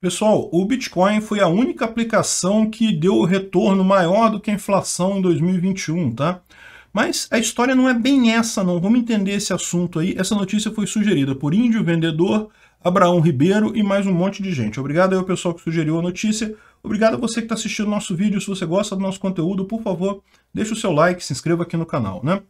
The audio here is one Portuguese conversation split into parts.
Pessoal, o Bitcoin foi a única aplicação que deu retorno maior do que a inflação em 2021, tá? Mas a história não é bem essa não, vamos entender esse assunto aí. Essa notícia foi sugerida por Índio Vendedor, Abraão Ribeiro e mais um monte de gente. Obrigado aí ao pessoal que sugeriu a notícia. Obrigado a você que está assistindo nosso vídeo. Se você gosta do nosso conteúdo, por favor, deixe o seu like, se inscreva aqui no canal, né?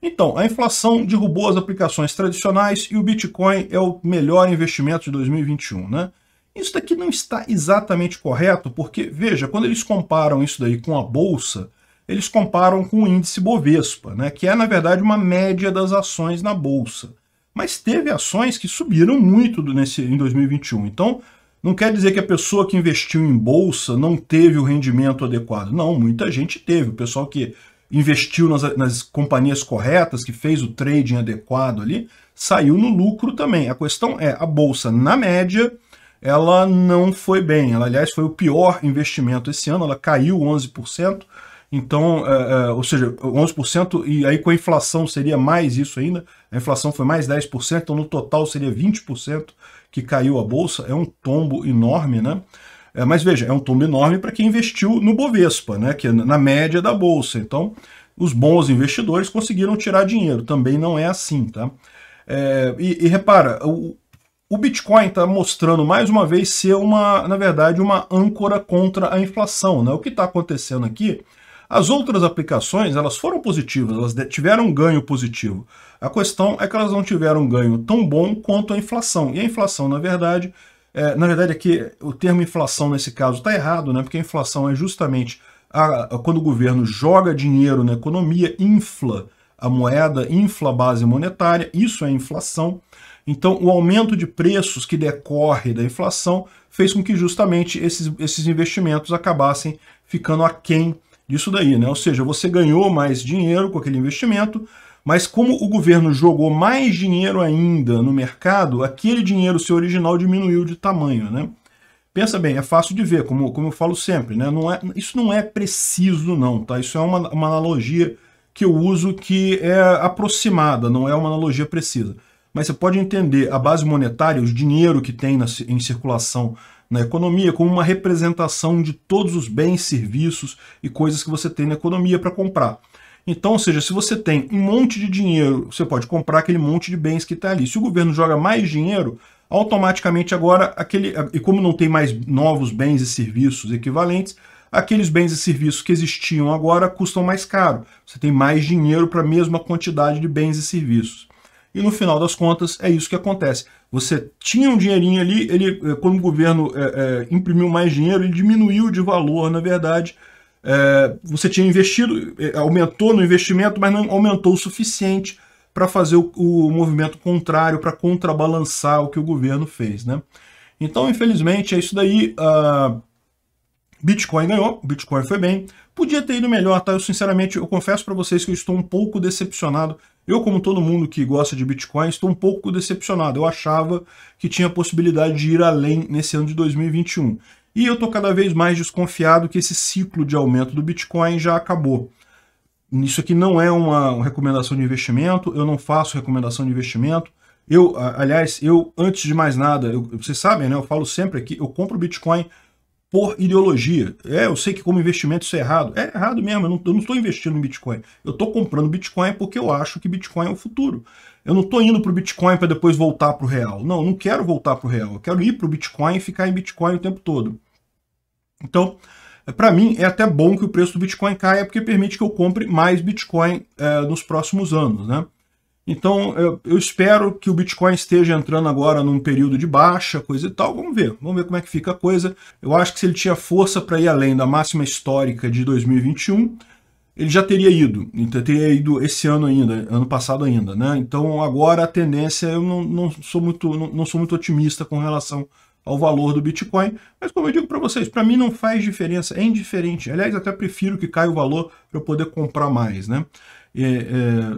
Então, a inflação derrubou as aplicações tradicionais e o Bitcoin é o melhor investimento de 2021, né? Isso daqui não está exatamente correto, porque, veja, quando eles comparam isso daí com a Bolsa, eles comparam com o índice Bovespa, né, que é, na verdade, uma média das ações na Bolsa. Mas teve ações que subiram muito nesse, em 2021. Então, não quer dizer que a pessoa que investiu em Bolsa não teve o rendimento adequado. Não, muita gente teve. O pessoal que investiu nas, nas companhias corretas, que fez o trading adequado ali, saiu no lucro também. A questão é, a Bolsa, na média, ela não foi bem. Ela, aliás, foi o pior investimento esse ano, ela caiu 11%. Então, é, é, ou seja, 11%, e aí com a inflação seria mais isso ainda, a inflação foi mais 10%, então no total seria 20% que caiu a bolsa, é um tombo enorme, né? É, mas veja, é um tombo enorme para quem investiu no Bovespa, né, que é na média da bolsa. Então, os bons investidores conseguiram tirar dinheiro, também não é assim, tá? É, e, e, repara, o, o Bitcoin está mostrando mais uma vez ser uma, na verdade, uma âncora contra a inflação. Né? O que está acontecendo aqui? As outras aplicações elas foram positivas, elas tiveram um ganho positivo. A questão é que elas não tiveram um ganho tão bom quanto a inflação. E a inflação, na verdade, é, na verdade aqui o termo inflação nesse caso está errado, né? Porque a inflação é justamente a, a, quando o governo joga dinheiro na economia, infla a moeda infla a base monetária, isso é inflação. Então, o aumento de preços que decorre da inflação fez com que justamente esses, esses investimentos acabassem ficando aquém disso daí. Né? Ou seja, você ganhou mais dinheiro com aquele investimento, mas como o governo jogou mais dinheiro ainda no mercado, aquele dinheiro seu original diminuiu de tamanho. Né? Pensa bem, é fácil de ver, como, como eu falo sempre, né? não é, isso não é preciso não, tá? isso é uma, uma analogia que eu uso que é aproximada, não é uma analogia precisa. Mas você pode entender a base monetária, o dinheiro que tem na, em circulação na economia, como uma representação de todos os bens, serviços e coisas que você tem na economia para comprar. Então, ou seja, se você tem um monte de dinheiro, você pode comprar aquele monte de bens que está ali. Se o governo joga mais dinheiro, automaticamente agora, aquele e como não tem mais novos bens e serviços equivalentes, aqueles bens e serviços que existiam agora custam mais caro. Você tem mais dinheiro para a mesma quantidade de bens e serviços. E no final das contas, é isso que acontece. Você tinha um dinheirinho ali, ele, eh, quando o governo é, é, imprimiu mais dinheiro, ele diminuiu de valor, na verdade. É, você tinha investido, aumentou no investimento, mas não aumentou o suficiente para fazer o, o movimento contrário, para contrabalançar o que o governo fez. Né? Então, infelizmente, é isso daí. Ah, Bitcoin ganhou, Bitcoin foi bem. Podia ter ido melhor, tá? Eu sinceramente, eu confesso para vocês que eu estou um pouco decepcionado. Eu, como todo mundo que gosta de Bitcoin, estou um pouco decepcionado. Eu achava que tinha possibilidade de ir além nesse ano de 2021. E eu estou cada vez mais desconfiado que esse ciclo de aumento do Bitcoin já acabou. Isso aqui não é uma recomendação de investimento, eu não faço recomendação de investimento. Eu, aliás, eu, antes de mais nada, eu, vocês sabem, né? Eu falo sempre aqui, eu compro Bitcoin por ideologia. É, eu sei que como investimento isso é errado. É errado mesmo, eu não estou investindo em Bitcoin. Eu estou comprando Bitcoin porque eu acho que Bitcoin é o futuro. Eu não estou indo para o Bitcoin para depois voltar para o real. Não, eu não quero voltar para o real. Eu quero ir para o Bitcoin e ficar em Bitcoin o tempo todo. Então, para mim, é até bom que o preço do Bitcoin caia, porque permite que eu compre mais Bitcoin é, nos próximos anos, né? Então, eu, eu, espero que o Bitcoin esteja entrando agora num período de baixa, coisa e tal. Vamos ver, vamos ver como é que fica a coisa. Eu acho que se ele tinha força para ir além da máxima histórica de 2021, ele já teria ido, então teria ido esse ano ainda, ano passado ainda, né? Então agora a tendência, eu não, não sou muito não, não sou muito otimista com relação ao valor do Bitcoin. Mas como eu digo para vocês, para mim não faz diferença, é indiferente. Aliás, até prefiro que caia o valor para eu poder comprar mais, né? É, é,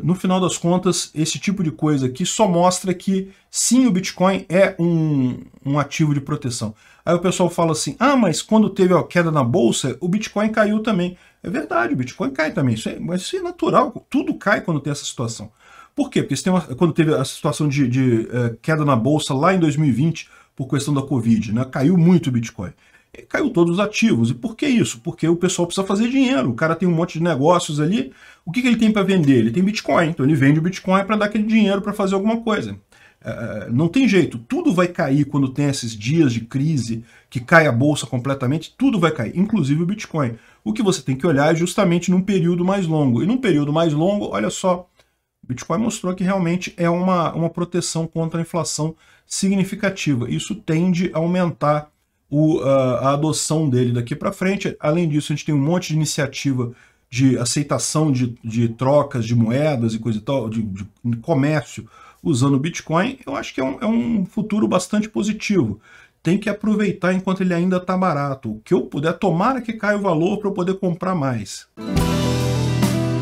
no final das contas, esse tipo de coisa aqui só mostra que sim, o Bitcoin é um, um ativo de proteção. Aí o pessoal fala assim: ah, mas quando teve a queda na bolsa, o Bitcoin caiu também. É verdade, o Bitcoin cai também, isso é, mas isso é natural, tudo cai quando tem essa situação. Por quê? Porque uma, quando teve a situação de, de é, queda na bolsa lá em 2020, por questão da Covid, né? Caiu muito o Bitcoin. E caiu todos os ativos. E por que isso? Porque o pessoal precisa fazer dinheiro. O cara tem um monte de negócios ali. O que, que ele tem para vender? Ele tem Bitcoin. Então ele vende o Bitcoin para dar aquele dinheiro para fazer alguma coisa. É, é, não tem jeito, tudo vai cair quando tem esses dias de crise que cai a bolsa completamente, tudo vai cair, inclusive o Bitcoin. O que você tem que olhar é justamente num período mais longo. E num período mais longo, olha só, Bitcoin mostrou que realmente é uma, uma proteção contra a inflação significativa. Isso tende a aumentar o, a, a adoção dele daqui para frente. Além disso, a gente tem um monte de iniciativa de aceitação de, de trocas de moedas e coisa e tal, de, de comércio usando o Bitcoin. Eu acho que é um, é um futuro bastante positivo. Tem que aproveitar enquanto ele ainda está barato. O que eu puder, tomara que caia o valor para eu poder comprar mais.